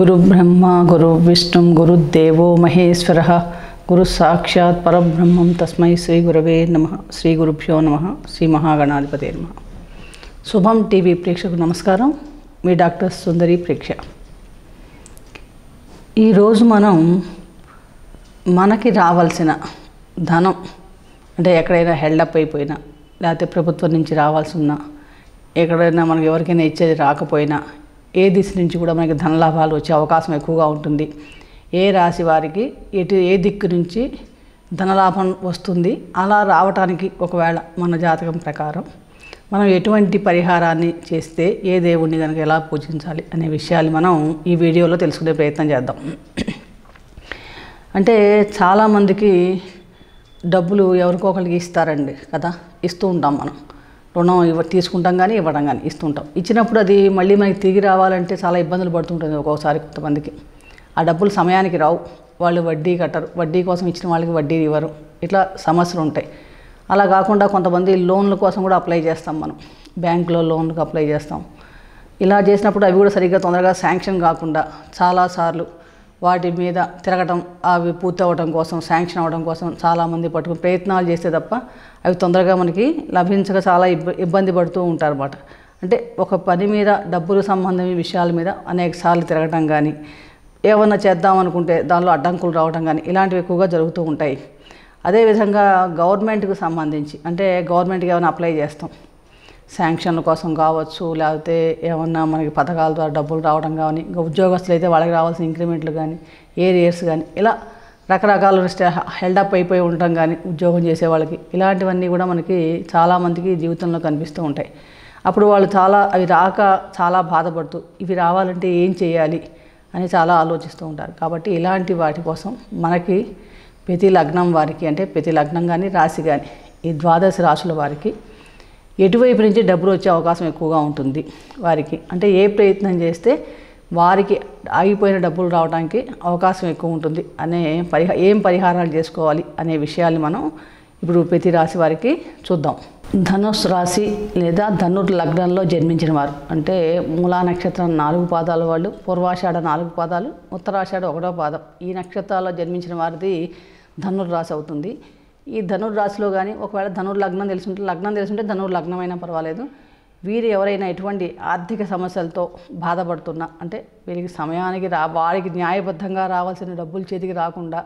గురు బ్రహ్మ గురు విష్ణు గురుదేవో మహేశ్వర గురు సాక్షాత్ పరబ్రహ్మం తస్మై శ్రీ గురవే నమ శ్రీ గురుభ్యో నమ శ్రీ మహాగణాధిపతి నమ శుభం టీవీ ప్రేక్షకు నమస్కారం మీ డాక్టర్ సుందరి ప్రేక్ష ఈరోజు మనం మనకి రావాల్సిన ధనం అంటే ఎక్కడైనా హెల్డప్ అయిపోయినా లేకపోతే ప్రభుత్వం నుంచి రావాల్సి ఉన్నా ఎక్కడైనా మనకి ఎవరికైనా ఇచ్చేది రాకపోయినా ఏ దిశ నుంచి కూడా మనకి ధనలాభాలు వచ్చే అవకాశం ఎక్కువగా ఉంటుంది ఏ రాశి వారికి ఎటు ఏ దిక్కు నుంచి ధనలాభం వస్తుంది అలా రావటానికి ఒకవేళ మన జాతకం ప్రకారం మనం ఎటువంటి పరిహారాన్ని చేస్తే ఏ దేవుణ్ణి కనుక ఎలా పూజించాలి అనే విషయాలు మనం ఈ వీడియోలో తెలుసుకునే ప్రయత్నం చేద్దాం అంటే చాలామందికి డబ్బులు ఎవరికో ఒకరికి ఇస్తారండి కదా ఇస్తూ ఉంటాం మనం రుణం ఇవ్వ తీసుకుంటాం కానీ ఇవ్వడం కానీ ఇస్తుంటాం ఇచ్చినప్పుడు అది మళ్ళీ మనకి తిరిగి రావాలంటే చాలా ఇబ్బందులు పడుతుంటుంది ఒక్కోసారి కొంతమందికి ఆ డబ్బులు సమయానికి రావు వాళ్ళు వడ్డీ కట్టరు వడ్డీ కోసం ఇచ్చిన వాళ్ళకి వడ్డీ ఇవ్వరు ఇట్లా సమస్యలు ఉంటాయి అలా కాకుండా కొంతమంది లోన్ల కోసం కూడా అప్లై చేస్తాం మనం బ్యాంకులో లోన్లకు అప్లై చేస్తాం ఇలా చేసినప్పుడు అవి కూడా సరిగ్గా తొందరగా శాంక్షన్ కాకుండా చాలాసార్లు వాటి మీద తిరగటం అవి పూర్తవడం కోసం శాంక్షన్ అవ్వడం కోసం చాలామంది పట్టుకుని ప్రయత్నాలు చేస్తే తప్ప అవి తొందరగా మనకి లభించక చాలా ఇబ్బంది పడుతూ అన్నమాట అంటే ఒక పని మీద డబ్బులు సంబంధమైన విషయాల మీద అనేక సార్లు తిరగటం కానీ ఏమన్నా చేద్దాం అనుకుంటే దానిలో అడ్డంకులు రావడం కానీ ఇలాంటివి ఎక్కువగా జరుగుతూ ఉంటాయి అదేవిధంగా గవర్నమెంట్కి సంబంధించి అంటే గవర్నమెంట్కి ఏమైనా అప్లై చేస్తాం శాంక్షన్ల కోసం కావచ్చు లేకపోతే ఏమన్నా మనకి పథకాల ద్వారా డబ్బులు రావడం కానీ ఇంకా ఉద్యోగస్తులు అయితే వాళ్ళకి రావాల్సిన ఇంక్రిమెంట్లు కానీ ఏరియర్స్ కానీ ఇలా రకరకాల హెల్డప్ అయిపోయి ఉండటం కానీ ఉద్యోగం చేసే వాళ్ళకి ఇలాంటివన్నీ కూడా మనకి చాలామందికి జీవితంలో కనిపిస్తూ ఉంటాయి అప్పుడు వాళ్ళు చాలా అవి రాక చాలా బాధపడుతూ ఇవి రావాలంటే ఏం చేయాలి అని చాలా ఆలోచిస్తూ ఉంటారు కాబట్టి ఇలాంటి వాటి కోసం మనకి ప్రతి లగ్నం వారికి అంటే ప్రతి లగ్నం కానీ రాశి కానీ ఈ ద్వాదశ రాశుల వారికి ఎటువైపు నుంచి డబ్బులు వచ్చే అవకాశం ఎక్కువగా ఉంటుంది వారికి అంటే ఏ ప్రయత్నం చేస్తే వారికి ఆగిపోయిన డబ్బులు రావడానికి అవకాశం ఎక్కువ ఉంటుంది అనే పరిహా ఏం పరిహారాలు చేసుకోవాలి అనే విషయాలు మనం ఇప్పుడు ప్రతి రాశి వారికి చూద్దాం ధనుస్సు రాశి లేదా ధను లగ్నంలో జన్మించిన వారు అంటే మూలా నక్షత్రం నాలుగు పాదాలు వాళ్ళు పూర్వాషాఢ నాలుగు పాదాలు ఉత్తరాషాఢ ఒకటో పాదం ఈ నక్షత్రాల్లో జన్మించిన వారిది ధనుర్ రాశి అవుతుంది ఈ ధనుర్రాశిలో కానీ ఒకవేళ ధనుర్ లగ్నం తెలిసింటే లగ్నం తెలుసుంటే ధనుర్ లగ్నమైనా పర్వాలేదు వీరు ఎవరైనా ఎటువంటి ఆర్థిక సమస్యలతో బాధపడుతున్నా అంటే వీరికి సమయానికి రా వారికి న్యాయబద్ధంగా రావాల్సిన డబ్బులు చేతికి రాకుండా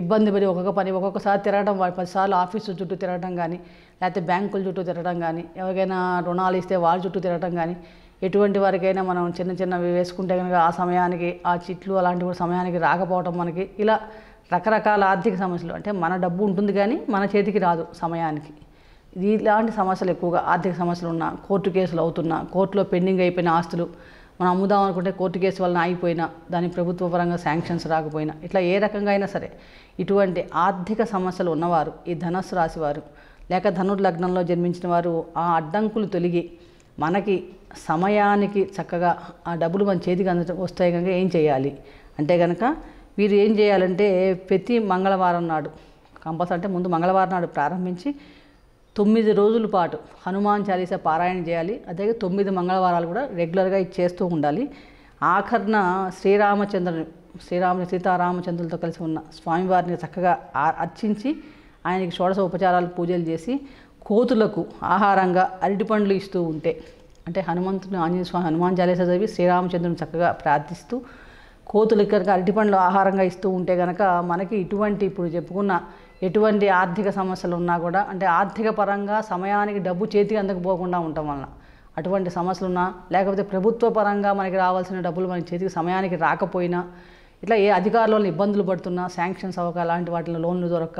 ఇబ్బంది పడి ఒక్కొక్క పని ఒక్కొక్కసారి తిరగడం పదిసార్లు ఆఫీసు చుట్టూ తిరగడం కానీ లేకపోతే బ్యాంకుల చుట్టూ తిరగడం కానీ ఎవరికైనా రుణాలు ఇస్తే వాళ్ళ చుట్టూ తిరగడం కానీ ఎటువంటి వారికైనా మనం చిన్న చిన్నవి వేసుకుంటే కనుక ఆ సమయానికి ఆ చిట్లు అలాంటివి సమయానికి రాకపోవడం మనకి ఇలా రకరకాల ఆర్థిక సమస్యలు అంటే మన డబ్బు ఉంటుంది కానీ మన చేతికి రాదు సమయానికి ఇలాంటి సమస్యలు ఎక్కువగా ఆర్థిక సమస్యలు ఉన్నా కోర్టు కేసులు అవుతున్నా కోర్టులో పెండింగ్ అయిపోయిన ఆస్తులు మనం అమ్ముదాం అనుకుంటే కోర్టు కేసు వలన ఆగిపోయినా దాని ప్రభుత్వ పరంగా శాంక్షన్స్ రాకపోయినా ఇట్లా ఏ రకంగా అయినా సరే ఇటువంటి ఆర్థిక సమస్యలు ఉన్నవారు ఈ ధనస్సు రాసివారు లేక ధనుర్ లగ్నంలో జన్మించిన వారు ఆ అడ్డంకులు తొలగి మనకి సమయానికి చక్కగా ఆ డబ్బులు మన చేతికి అంద వస్తాయి కనుక ఏం చేయాలి అంటే కనుక వీరు ఏం చేయాలంటే ప్రతి మంగళవారం నాడు కంపల్సరీ అంటే ముందు మంగళవారం నాడు ప్రారంభించి తొమ్మిది రోజుల పాటు హనుమాన్ చాలీస పారాయణ చేయాలి అదే తొమ్మిది మంగళవారాలు కూడా రెగ్యులర్గా చేస్తూ ఉండాలి ఆఖర్న శ్రీరామచంద్రుని శ్రీరామ సీతారామచంద్రులతో కలిసి ఉన్న స్వామివారిని చక్కగా అర్చించి ఆయనకి షోడశ ఉపచారాలు పూజలు చేసి కోతులకు ఆహారంగా అరటిపండ్లు ఇస్తూ ఉంటే అంటే హనుమంతుని ఆంజనేయ స్వామి హనుమాన్ చాలీస చదివి శ్రీరామచంద్రుని చక్కగా ప్రార్థిస్తూ కోతులు కనుక అరటిపండ్లు ఆహారంగా ఇస్తూ ఉంటే కనుక మనకి ఇటువంటి ఇప్పుడు చెప్పుకున్న ఎటువంటి ఆర్థిక సమస్యలు ఉన్నా కూడా అంటే ఆర్థిక పరంగా సమయానికి డబ్బు చేతికి అందకపోకుండా ఉండటం వలన అటువంటి సమస్యలు ఉన్నా లేకపోతే ప్రభుత్వ పరంగా మనకి రావాల్సిన డబ్బులు మనకి చేతికి సమయానికి రాకపోయినా ఇట్లా ఏ అధికారులను ఇబ్బందులు పడుతున్నా శాంక్షన్స్ అవ్వక అలాంటి వాటిలో లోన్లు దొరక్క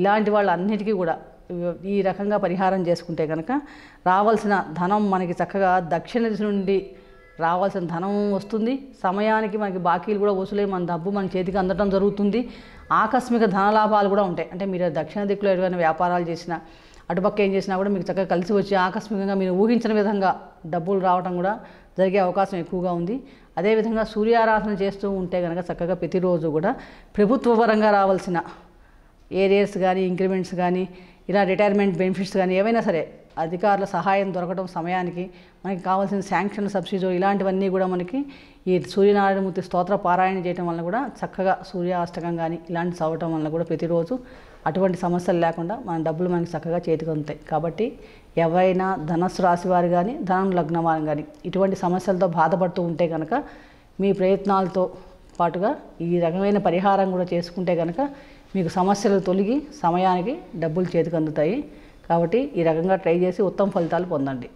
ఇలాంటి వాళ్ళన్నిటికీ కూడా ఈ రకంగా పరిహారం చేసుకుంటే కనుక రావాల్సిన ధనం మనకి చక్కగా దక్షిణ దిశ నుండి రావాల్సిన ధనం వస్తుంది సమయానికి మనకి బాకీలు కూడా వసూలే మన డబ్బు మన చేతికి అందడం జరుగుతుంది ఆకస్మిక ధనలాభాలు కూడా ఉంటాయి అంటే మీరు దక్షిణ దిక్కులో ఏదైనా వ్యాపారాలు చేసినా అటుపక్క ఏం చేసినా కూడా మీకు చక్కగా కలిసి వచ్చి ఆకస్మికంగా మీరు ఊహించిన విధంగా డబ్బులు రావడం కూడా జరిగే అవకాశం ఎక్కువగా ఉంది అదేవిధంగా సూర్యారాధన చేస్తూ ఉంటే కనుక చక్కగా ప్రతిరోజు కూడా ప్రభుత్వ పరంగా రావాల్సిన ఏరియాస్ కానీ ఇంక్రిమెంట్స్ కానీ ఇలా రిటైర్మెంట్ బెనిఫిట్స్ కానీ ఏవైనా సరే అధికారుల సహాయం దొరకడం సమయానికి మనకి కావాల్సిన శాంక్షన్ సబ్సిడీ ఇలాంటివన్నీ కూడా మనకి ఈ సూర్యనారాయణమూర్తి స్తోత్ర పారాయణ చేయడం వల్ల కూడా చక్కగా సూర్యాష్టకం కానీ ఇలాంటి చదవటం వల్ల కూడా ప్రతిరోజు అటువంటి సమస్యలు లేకుండా మన డబ్బులు మనకి చక్కగా చేతికి అందుతాయి కాబట్టి ఎవరైనా ధనస్సు రాశి వారు కానీ ధనం లగ్న వారు కానీ ఇటువంటి సమస్యలతో బాధపడుతూ ఉంటే కనుక మీ ప్రయత్నాలతో పాటుగా ఈ రకమైన పరిహారం కూడా చేసుకుంటే కనుక మీకు సమస్యలు తొలగి సమయానికి డబ్బులు చేతికి అందుతాయి కాబట్టి ఈ రకంగా ట్రై చేసి ఉత్తమ ఫలితాలు పొందండి